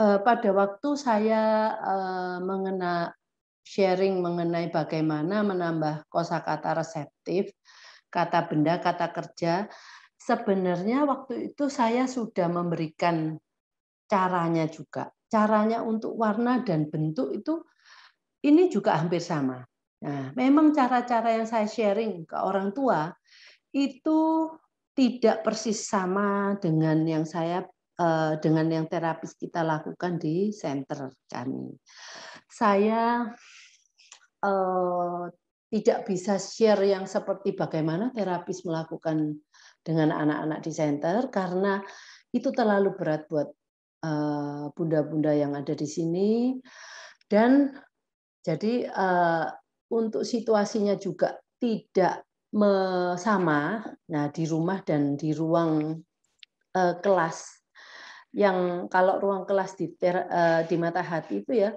Eh, pada waktu saya eh, mengenai sharing mengenai bagaimana menambah kosakata reseptif, kata benda, kata kerja, sebenarnya waktu itu saya sudah memberikan caranya juga. Caranya untuk warna dan bentuk itu ini juga hampir sama. Nah, memang cara-cara yang saya sharing ke orang tua itu tidak persis sama dengan yang saya Eh, dengan yang terapis kita lakukan di center kami. Saya eh, tidak bisa share yang seperti bagaimana terapis melakukan dengan anak-anak di center karena itu terlalu berat buat eh, bunda-bunda yang ada di sini dan jadi untuk situasinya juga tidak sama nah di rumah dan di ruang kelas yang kalau ruang kelas di, eh, di mata hati itu ya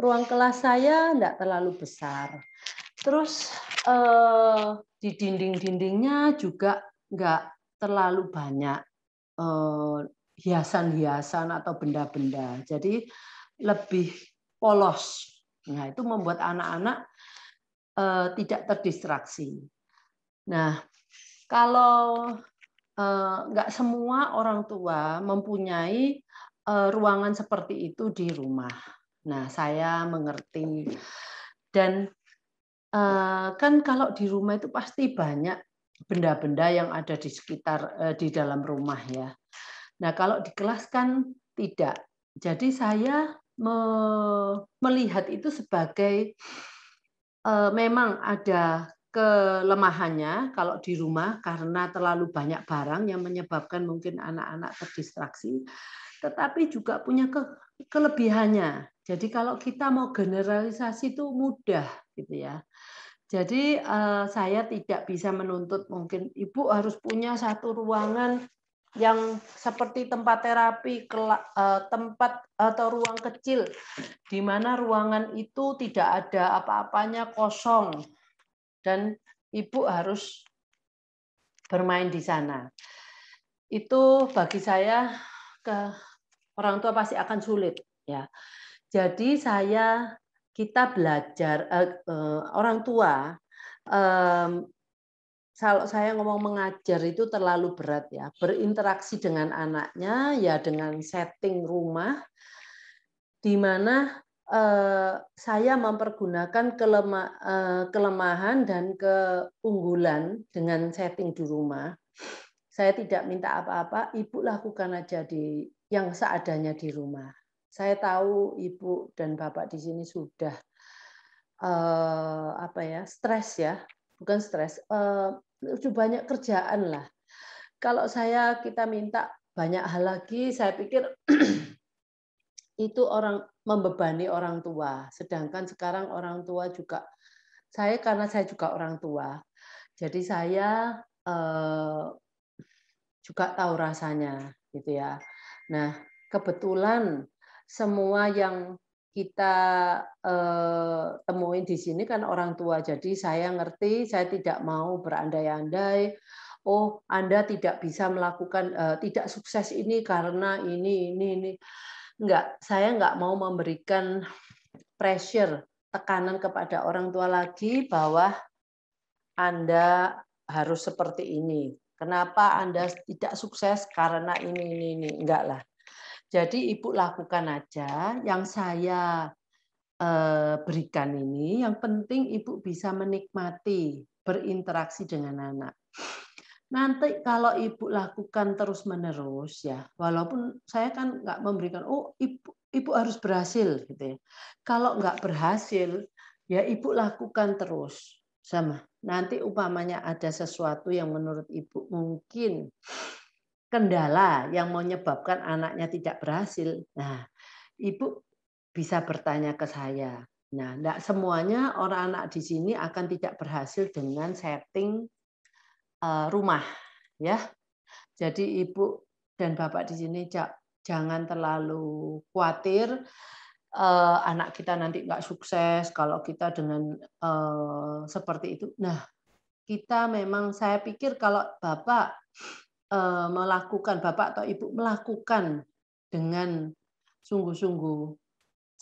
ruang kelas saya tidak terlalu besar terus uh, di dinding-dindingnya juga nggak terlalu banyak eh, hiasan-hiasan atau benda-benda jadi lebih polos nah itu membuat anak-anak uh, tidak terdistraksi nah kalau Eh, nggak semua orang tua mempunyai eh, ruangan seperti itu di rumah. Nah, saya mengerti. Dan eh, kan kalau di rumah itu pasti banyak benda-benda yang ada di sekitar di dalam rumah ya. Nah, kalau di kelas kan tidak. Jadi saya melihat itu sebagai memang ada kelemahannya kalau di rumah karena terlalu banyak barang yang menyebabkan mungkin anak-anak terdistraksi, tetapi juga punya ke, kelebihannya. Jadi kalau kita mau generalisasi itu mudah gitu ya. Jadi eh, saya tidak bisa menuntut mungkin ibu harus punya satu ruangan yang seperti tempat terapi, eh, tempat atau ruang kecil, di mana ruangan itu tidak ada apa-apanya kosong, dan ibu harus bermain di sana. Itu bagi saya ke orang tua pasti akan sulit ya. Jadi saya kita belajar eh, eh, orang tua eh, kalau saya ngomong mengajar itu terlalu berat ya. Berinteraksi dengan anaknya ya dengan setting rumah di mana Eh, saya mempergunakan eh, kelemahan dan keunggulan dengan setting di rumah. Saya tidak minta apa-apa, ibu lakukan aja di yang seadanya di rumah. Saya tahu ibu dan bapak di sini sudah eh, apa ya stres ya, bukan stres, sudah banyak kerjaan lah. Kalau saya kita minta banyak hal lagi, saya pikir itu orang membebani orang tua. Sedangkan sekarang orang tua juga saya karena saya juga orang tua. Jadi saya eh, juga tahu rasanya gitu ya. Nah, kebetulan semua yang kita eh, temuin di sini kan orang tua. Jadi saya ngerti, saya tidak mau berandai-andai. Oh, Anda tidak bisa melakukan, eh, tidak sukses ini karena ini, ini, ini nggak saya nggak mau memberikan pressure tekanan kepada orang tua lagi bahwa Anda harus seperti ini. Kenapa Anda tidak sukses karena ini ini ini enggak lah. Jadi Ibu lakukan aja yang saya eh, berikan ini yang penting Ibu bisa menikmati berinteraksi dengan anak nanti kalau ibu lakukan terus menerus ya walaupun saya kan nggak memberikan oh ibu ibu harus berhasil gitu ya kalau nggak berhasil ya ibu lakukan terus sama nanti umpamanya ada sesuatu yang menurut ibu mungkin kendala yang menyebabkan anaknya tidak berhasil nah ibu bisa bertanya ke saya nah tidak semuanya orang anak di sini akan tidak berhasil dengan setting Eh, rumah ya. Jadi Ibu dan Bapak di sini jangan terlalu khawatir eh, anak kita nanti nggak sukses kalau kita dengan eh, seperti itu. Nah, kita memang saya pikir kalau Bapak melakukan Bapak atau Ibu melakukan dengan sungguh-sungguh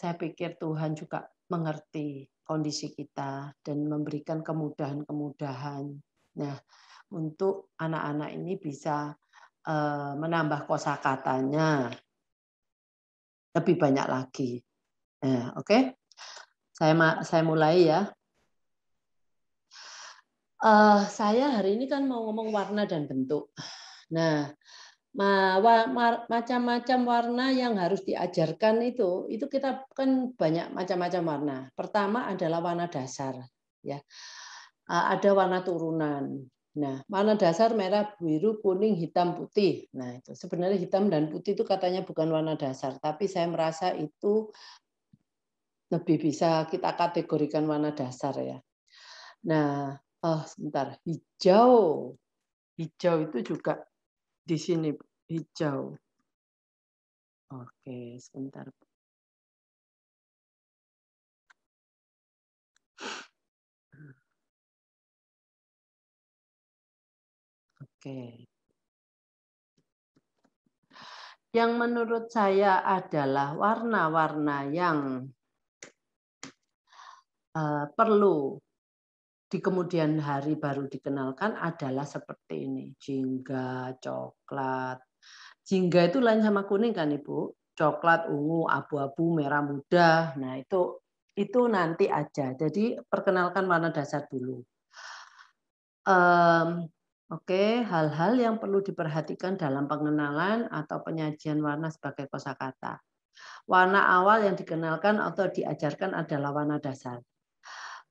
saya pikir Tuhan juga mengerti kondisi kita dan memberikan kemudahan-kemudahan. Nah, untuk anak-anak ini bisa eh, menambah kosakatanya lebih banyak lagi. Ya, Oke, okay? saya saya mulai ya. Uh, saya hari ini kan mau ngomong warna dan bentuk. Nah, macam-macam warna yang harus diajarkan itu, itu kita kan banyak macam-macam warna. Pertama adalah warna dasar, ya. Uh, ada warna turunan. Nah, warna dasar merah, biru, kuning, hitam, putih. Nah, itu sebenarnya hitam dan putih itu katanya bukan warna dasar, tapi saya merasa itu lebih bisa kita kategorikan warna dasar ya. Nah, oh sebentar, hijau. Hijau itu juga di sini hijau. Oke, sebentar Bu. Oke. Yang menurut saya adalah warna-warna yang uh, perlu di kemudian hari baru dikenalkan adalah seperti ini, jingga, coklat. Jingga itu lain sama kuning kan Ibu? Coklat, ungu, abu-abu, merah muda. Nah, itu itu nanti aja. Jadi perkenalkan warna dasar dulu. Um, Oke, hal-hal yang perlu diperhatikan dalam pengenalan atau penyajian warna sebagai kosakata. Warna awal yang dikenalkan atau diajarkan adalah warna dasar.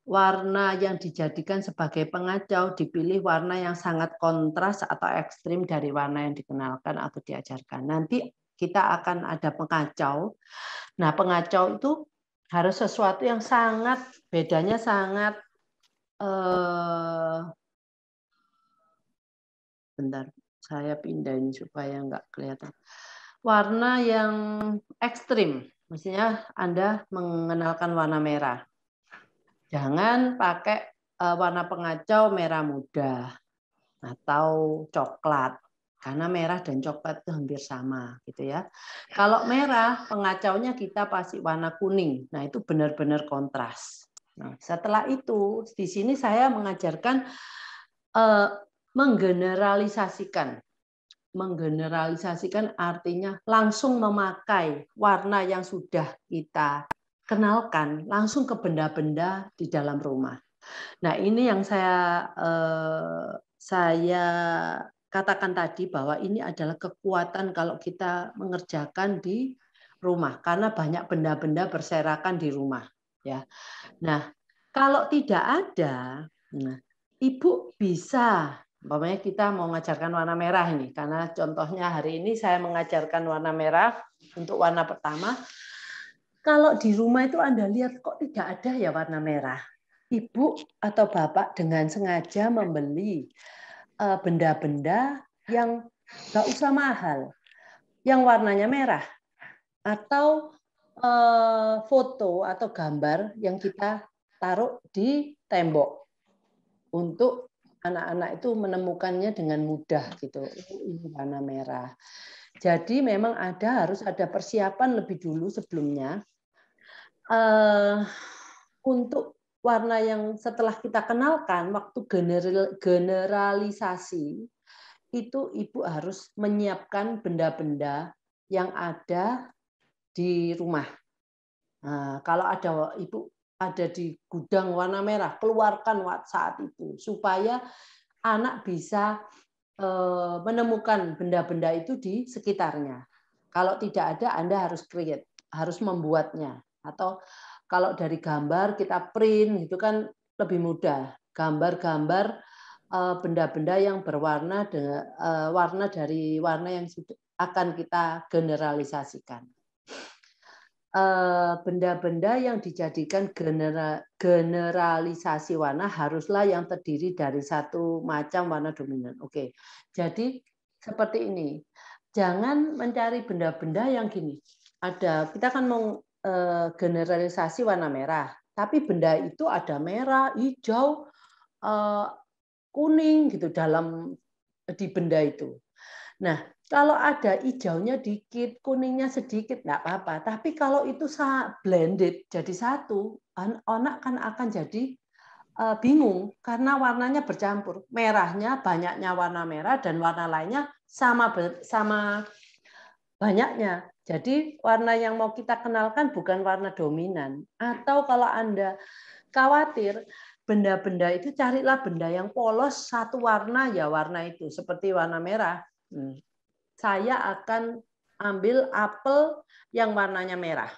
Warna yang dijadikan sebagai pengacau dipilih warna yang sangat kontras atau ekstrim dari warna yang dikenalkan atau diajarkan. Nanti kita akan ada pengacau. Nah, pengacau itu harus sesuatu yang sangat bedanya sangat eh, bentar saya pindahin supaya nggak kelihatan warna yang ekstrim maksudnya anda mengenalkan warna merah jangan pakai eh, warna pengacau merah muda atau coklat karena merah dan coklat itu hampir sama gitu ya. Kalau merah pengacaunya kita pasti warna kuning. Nah, itu benar-benar kontras. Nah, setelah itu di sini saya mengajarkan eh, menggeneralisasikan. Menggeneralisasikan artinya langsung memakai warna yang sudah kita kenalkan langsung ke benda-benda di dalam rumah. Nah, ini yang saya eh, saya katakan tadi bahwa ini adalah kekuatan kalau kita mengerjakan di rumah karena banyak benda-benda berserakan di rumah ya. Nah, kalau tidak ada, nah, ibu bisa Umpamanya kita mau mengajarkan warna merah ini, karena contohnya hari ini saya mengajarkan warna merah untuk warna pertama. Kalau di rumah itu Anda lihat kok tidak ada ya warna merah. Ibu atau bapak dengan sengaja membeli e, benda-benda yang nggak usah mahal, yang warnanya merah, atau e, foto atau gambar yang kita taruh di tembok untuk anak-anak itu menemukannya dengan mudah gitu. Oh, ini warna merah. Jadi memang ada harus ada persiapan lebih dulu sebelumnya uh, untuk warna yang setelah kita kenalkan waktu general, generalisasi itu ibu harus menyiapkan benda-benda yang ada di rumah. Nah, kalau ada ibu ada di gudang warna merah, keluarkan saat itu supaya anak bisa eh, menemukan benda-benda itu di sekitarnya. Kalau tidak ada, Anda harus create, harus membuatnya. Atau kalau dari gambar kita print, itu kan lebih mudah. Gambar-gambar eh, benda-benda yang berwarna eh, warna dari warna yang akan kita generalisasikan. Eh, benda-benda yang dijadikan genera, generalisasi warna haruslah yang terdiri dari satu macam warna dominan. Oke, jadi seperti ini. Jangan mencari benda-benda yang gini. Ada kita akan mau eh, generalisasi warna merah, tapi benda itu ada merah, hijau, eh, kuning gitu dalam di benda itu. Nah, kalau ada hijaunya dikit, kuningnya sedikit, nggak apa-apa. Tapi kalau itu sangat blended jadi satu, anak kan akan jadi eh, bingung karena warnanya bercampur. Merahnya banyaknya warna merah dan warna lainnya sama sama banyaknya. Jadi warna yang mau kita kenalkan bukan warna dominan. Atau kalau Anda khawatir benda-benda itu carilah benda yang polos satu warna ya warna itu seperti warna merah. Hmm saya akan ambil apel yang warnanya merah.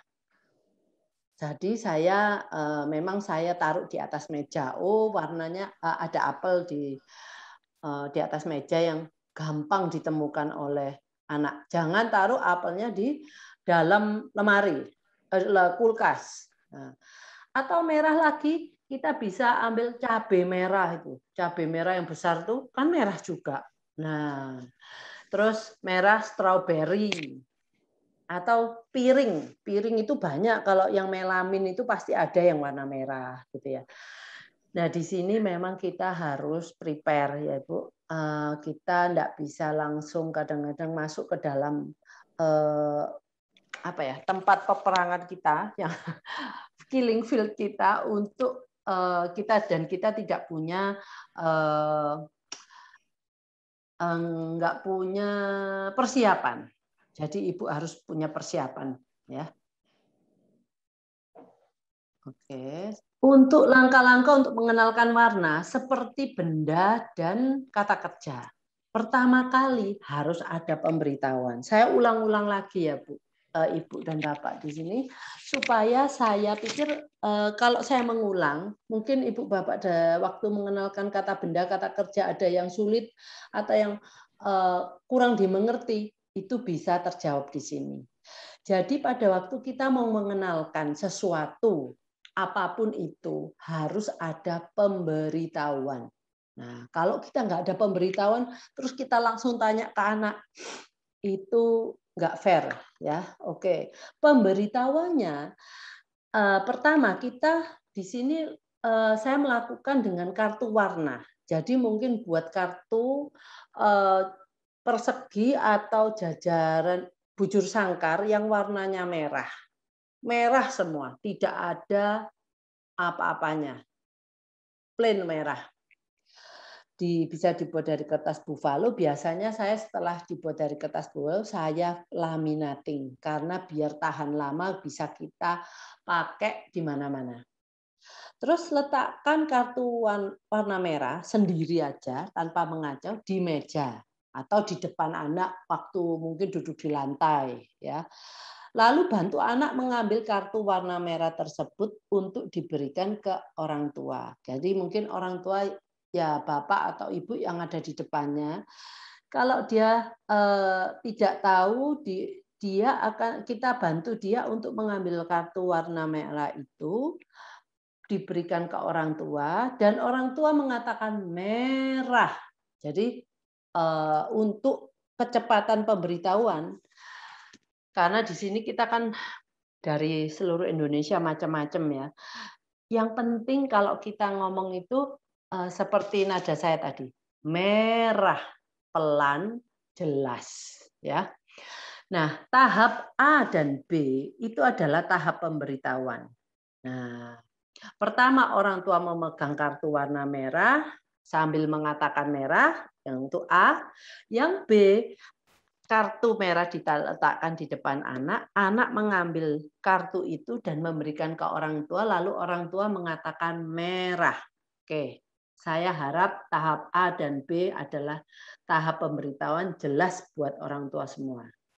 Jadi saya eh, memang saya taruh di atas meja. Oh, warnanya eh, ada apel di eh, di atas meja yang gampang ditemukan oleh anak. Jangan taruh apelnya di dalam lemari, kulkas. Nah, atau merah lagi, kita bisa ambil cabai merah itu. Cabai merah yang besar tuh kan merah juga. Nah, terus merah strawberry atau piring. Piring itu banyak kalau yang melamin itu pasti ada yang warna merah gitu ya. Nah, di sini memang kita harus prepare ya, Bu. Eh, kita tidak bisa langsung kadang-kadang masuk ke dalam eh, apa ya, tempat peperangan kita yang killing field kita untuk eh, kita dan kita tidak punya enggak eh, punya persiapan. Jadi ibu harus punya persiapan ya. Oke. Untuk langkah-langkah untuk mengenalkan warna seperti benda dan kata kerja. Pertama kali harus ada pemberitahuan. Saya ulang-ulang lagi ya, Bu. Eh, ibu dan Bapak di sini supaya saya pikir eh, kalau saya mengulang mungkin Ibu Bapak ada waktu mengenalkan kata benda kata kerja ada yang sulit atau yang eh, kurang dimengerti itu bisa terjawab di sini. Jadi pada waktu kita mau mengenalkan sesuatu apapun itu harus ada pemberitahuan. Nah, kalau kita nggak ada pemberitahuan, terus kita langsung tanya ke anak, itu nggak fair ya oke pemberitahuannya eh, pertama kita di sini eh, saya melakukan dengan kartu warna jadi mungkin buat kartu eh, persegi atau jajaran bujur sangkar yang warnanya merah merah semua tidak ada apa-apanya plain merah di, bisa dibuat dari kertas buffalo. Biasanya saya setelah dibuat dari kertas buffalo, saya laminating karena biar tahan lama bisa kita pakai di mana-mana. Terus letakkan kartu warna merah sendiri aja tanpa mengacau di meja atau di depan anak waktu mungkin duduk di lantai ya. Lalu bantu anak mengambil kartu warna merah tersebut untuk diberikan ke orang tua. Jadi mungkin orang tua ya bapak atau ibu yang ada di depannya. Kalau dia eh, tidak tahu di dia akan kita bantu dia untuk mengambil kartu warna merah itu diberikan ke orang tua dan orang tua mengatakan merah. Jadi eh, untuk kecepatan pemberitahuan karena di sini kita kan dari seluruh Indonesia macam-macam ya. Yang penting kalau kita ngomong itu Eh, seperti nada saya tadi, merah, pelan, jelas, ya. Nah, tahap A dan B itu adalah tahap pemberitahuan. Nah, pertama orang tua memegang kartu warna merah sambil mengatakan merah yang untuk A, yang B kartu merah diletakkan di depan anak, anak mengambil kartu itu dan memberikan ke orang tua lalu orang tua mengatakan merah. Oke. Saya harap tahap A dan B adalah tahap pemberitahuan jelas buat orang tua semua.